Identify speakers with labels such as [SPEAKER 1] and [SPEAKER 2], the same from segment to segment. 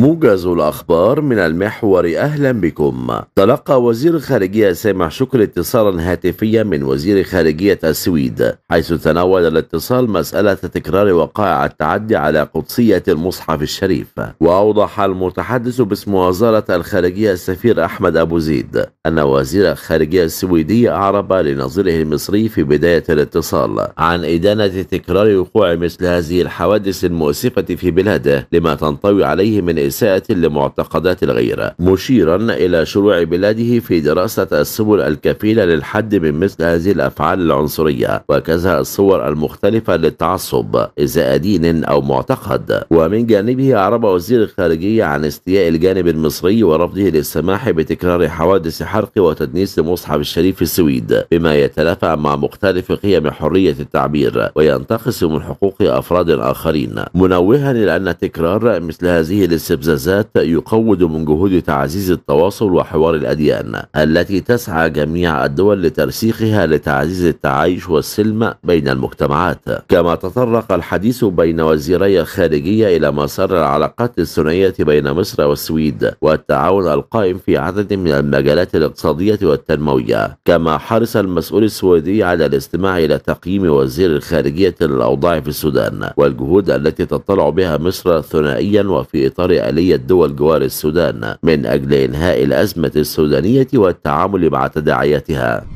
[SPEAKER 1] موجز الأخبار من المحور أهلا بكم تلقى وزير الخارجية سامح شكري اتصالا هاتفيا من وزير خارجية السويد حيث تناول الاتصال مسألة تكرار وقائع التعدي على قدسية المصحف الشريف وأوضح المتحدث باسم وزارة الخارجية السفير أحمد أبو زيد أن وزير الخارجية السويدي أعرب لنظيره المصري في بداية الاتصال عن إدانة تكرار وقوع مثل هذه الحوادث المؤسفة في بلاده لما تنطوي عليه من وإساءة لمعتقدات الغير مشيرا إلى شروع بلاده في دراسة السبل الكفيلة للحد من مثل هذه الأفعال العنصرية وكذا الصور المختلفة للتعصب إزاء دين أو معتقد ومن جانبه أعرب وزير الخارجية عن استياء الجانب المصري ورفضه للسماح بتكرار حوادث حرق وتدنيس مصحف الشريف في السويد بما يتلافى مع مختلف قيم حرية التعبير وينتقص من حقوق أفراد آخرين منوها إلى أن تكرار مثل هذه الاستبدالات والاستفزازات يقود من جهود تعزيز التواصل وحوار الأديان التي تسعى جميع الدول لترسيخها لتعزيز التعايش والسلم بين المجتمعات كما تطرق الحديث بين وزيري الخارجية إلى مسار العلاقات الثنائية بين مصر والسويد والتعاون القائم في عدد من المجالات الاقتصادية والتنموية كما حرص المسؤول السويدي على الاستماع إلى تقييم وزير الخارجية للأوضاع في السودان والجهود التي تطلع بها مصر ثنائيا وفي إطار آلية دول جوار السودان من أجل إنهاء الأزمة السودانية والتعامل مع تداعياتها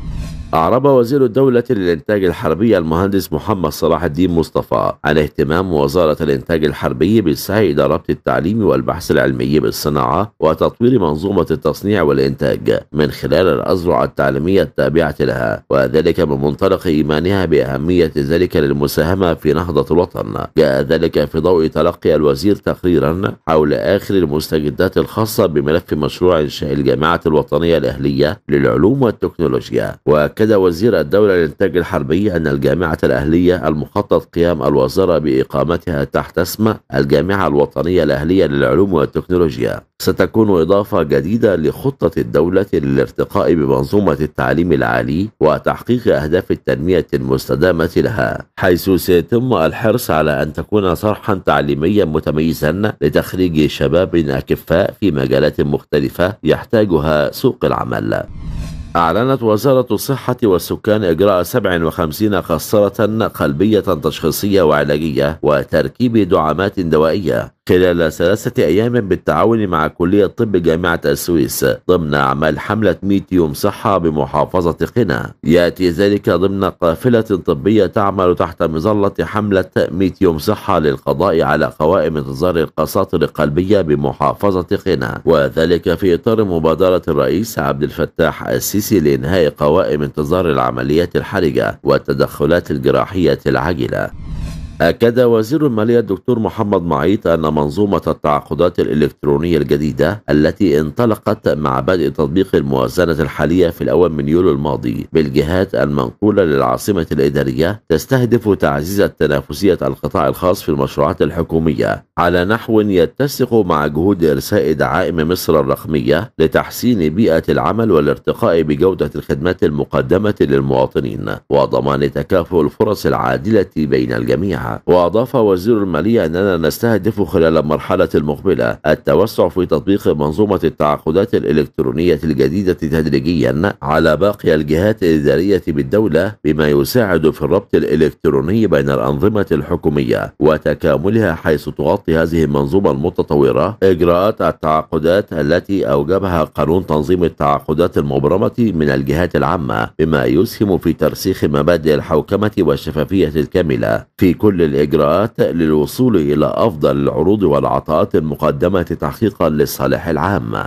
[SPEAKER 1] أعرب وزير الدولة للإنتاج الحربي المهندس محمد صلاح الدين مصطفى عن اهتمام وزارة الإنتاج الحربي بالسعي إلى ربط التعليم والبحث العلمي بالصناعة وتطوير منظومة التصنيع والإنتاج من خلال الأزرع التعليمية التابعة لها وذلك من منطلق إيمانها بأهمية ذلك للمساهمة في نهضة الوطن جاء ذلك في ضوء تلقي الوزير تقريرا حول آخر المستجدات الخاصة بملف مشروع إنشاء الجامعة الوطنية الأهلية للعلوم والتكنولوجيا وكان أكد وزير الدولة للإنتاج الحربي أن الجامعة الأهلية المخطط قيام الوزارة بإقامتها تحت اسم الجامعة الوطنية الأهلية للعلوم والتكنولوجيا ستكون إضافة جديدة لخطة الدولة للارتقاء بمنظومة التعليم العالي وتحقيق أهداف التنمية المستدامة لها حيث سيتم الحرص على أن تكون صرحا تعليميا متميزا لتخريج شباب أكفاء في مجالات مختلفة يحتاجها سوق العمل أعلنت وزارة الصحة والسكان إجراء 57 قسطرة قلبية تشخيصية وعلاجية وتركيب دعامات دوائية خلال ثلاثة أيام بالتعاون مع كلية طب جامعة السويس ضمن أعمال حملة 100 يوم صحة بمحافظة قنا يأتي ذلك ضمن قافلة طبية تعمل تحت مظلة حملة 100 يوم صحة للقضاء على قوائم انتظار القساطر القلبية بمحافظة قنا وذلك في إطار مبادرة الرئيس عبد الفتاح السيسي لإنهاء قوائم انتظار العمليات الحرجة والتدخلات الجراحية العاجلة أكد وزير المالية الدكتور محمد معيط أن منظومة التعاقدات الإلكترونية الجديدة التي انطلقت مع بدء تطبيق الموازنة الحالية في الأول من يوليو الماضي بالجهات المنقولة للعاصمة الإدارية تستهدف تعزيز التنافسية القطاع الخاص في المشروعات الحكومية على نحو يتسق مع جهود إرساء دعائم مصر الرقمية لتحسين بيئة العمل والارتقاء بجودة الخدمات المقدمة للمواطنين وضمان تكافؤ الفرص العادلة بين الجميع وأضاف وزير المالية أننا نستهدف خلال المرحلة المقبلة التوسع في تطبيق منظومة التعاقدات الإلكترونية الجديدة تدريجيا على باقي الجهات الإدارية بالدولة بما يساعد في الربط الإلكتروني بين الأنظمة الحكومية وتكاملها حيث تغطي هذه المنظومة المتطورة إجراءات التعاقدات التي أوجبها قانون تنظيم التعاقدات المبرمة من الجهات العامة بما يسهم في ترسيخ مبادئ الحوكمة والشفافية الكاملة في كل كل الإجراءات للوصول إلى أفضل العروض والعطاءات المقدمة تحقيقا للصالح العام